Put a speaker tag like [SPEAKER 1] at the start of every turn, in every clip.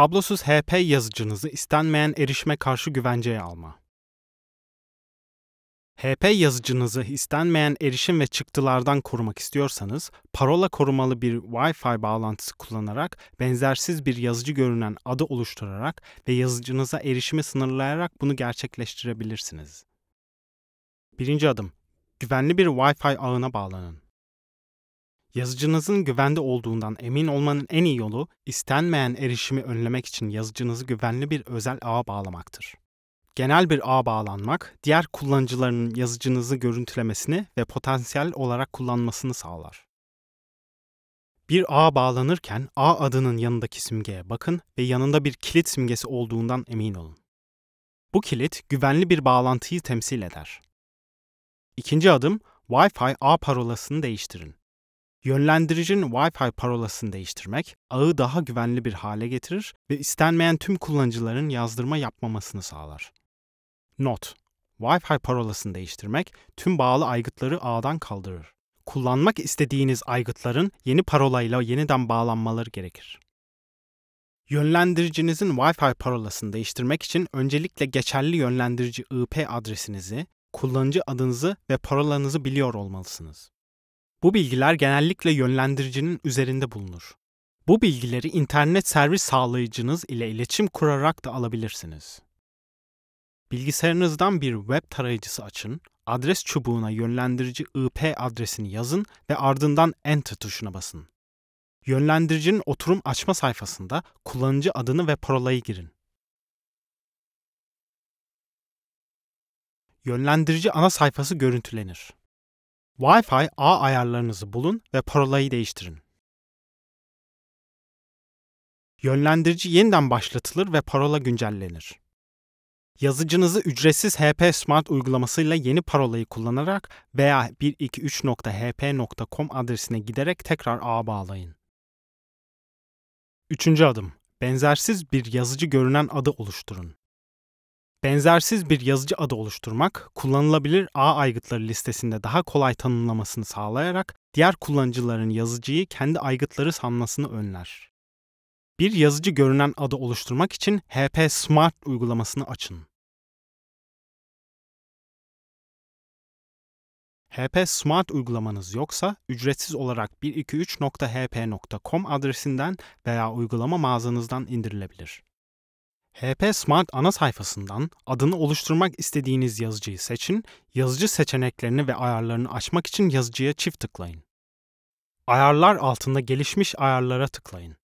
[SPEAKER 1] Kablosuz HP yazıcınızı istenmeyen erişime
[SPEAKER 2] karşı güvenceye alma. HP yazıcınızı istenmeyen erişim ve çıktılardan korumak istiyorsanız, parola korumalı bir Wi-Fi bağlantısı kullanarak benzersiz bir yazıcı görünen adı oluşturarak ve yazıcınıza erişimi sınırlayarak bunu gerçekleştirebilirsiniz. Birinci adım, güvenli bir Wi-Fi ağına bağlanın. Yazıcınızın güvende olduğundan emin olmanın en iyi yolu, istenmeyen erişimi önlemek için yazıcınızı güvenli bir özel ağa bağlamaktır. Genel bir ağa bağlanmak, diğer kullanıcıların yazıcınızı görüntülemesini ve potansiyel olarak kullanmasını sağlar. Bir ağa bağlanırken ağ adının yanındaki simgeye bakın ve yanında bir kilit simgesi olduğundan emin olun. Bu kilit güvenli bir bağlantıyı temsil eder. İkinci adım, Wi-Fi ağ parolasını değiştirin. Yönlendiricinin Wi-Fi parolasını değiştirmek ağı daha güvenli bir hale getirir ve istenmeyen tüm kullanıcıların yazdırma yapmamasını sağlar. Not: Wi-Fi parolasını değiştirmek tüm bağlı aygıtları ağdan kaldırır. Kullanmak istediğiniz aygıtların yeni parolayla yeniden bağlanmaları gerekir. Yönlendiricinizin Wi-Fi parolasını değiştirmek için öncelikle geçerli yönlendirici IP adresinizi, kullanıcı adınızı ve parolanızı biliyor olmalısınız. Bu bilgiler genellikle yönlendiricinin üzerinde bulunur. Bu bilgileri internet servis sağlayıcınız ile iletişim kurarak da alabilirsiniz. Bilgisayarınızdan bir web tarayıcısı açın, adres çubuğuna yönlendirici IP adresini yazın ve ardından Enter tuşuna basın. Yönlendiricinin oturum açma sayfasında kullanıcı adını ve parolayı girin. Yönlendirici ana sayfası görüntülenir. Wi-Fi ağ ayarlarınızı bulun ve parolayı değiştirin. Yönlendirici yeniden başlatılır ve parola güncellenir. Yazıcınızı ücretsiz HP Smart uygulamasıyla yeni parolayı kullanarak veya 123.hp.com adresine giderek tekrar ağa bağlayın. Üçüncü adım. Benzersiz bir yazıcı görünen adı oluşturun. Benzersiz bir yazıcı adı oluşturmak, kullanılabilir ağ aygıtları listesinde daha kolay tanımlamasını sağlayarak diğer kullanıcıların yazıcıyı kendi aygıtları sanmasını önler. Bir yazıcı görünen adı oluşturmak için HP Smart uygulamasını
[SPEAKER 1] açın. HP
[SPEAKER 2] Smart uygulamanız yoksa ücretsiz olarak 123.hp.com adresinden veya uygulama mağazanızdan indirilebilir. HP Smart ana sayfasından adını oluşturmak istediğiniz yazıcıyı seçin, yazıcı seçeneklerini ve ayarlarını açmak için yazıcıya çift tıklayın. Ayarlar altında gelişmiş ayarlara tıklayın.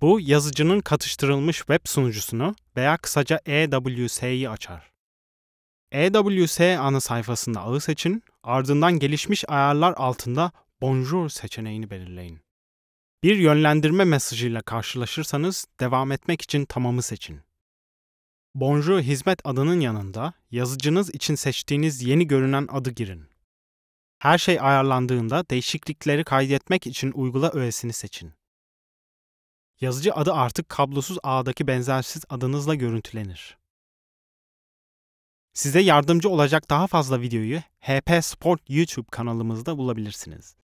[SPEAKER 2] Bu yazıcının katıştırılmış web sunucusunu veya kısaca EWS'yi açar. EWS ana sayfasında ağı seçin, ardından gelişmiş ayarlar altında Bonjour seçeneğini belirleyin. Bir yönlendirme mesajıyla karşılaşırsanız devam etmek için tamamı seçin. Bonjour hizmet adının yanında yazıcınız için seçtiğiniz yeni görünen adı girin. Her şey ayarlandığında değişiklikleri kaydetmek için uygula öğesini seçin. Yazıcı adı artık kablosuz ağdaki benzersiz adınızla görüntülenir. Size yardımcı olacak daha fazla videoyu HP Sport YouTube
[SPEAKER 1] kanalımızda bulabilirsiniz.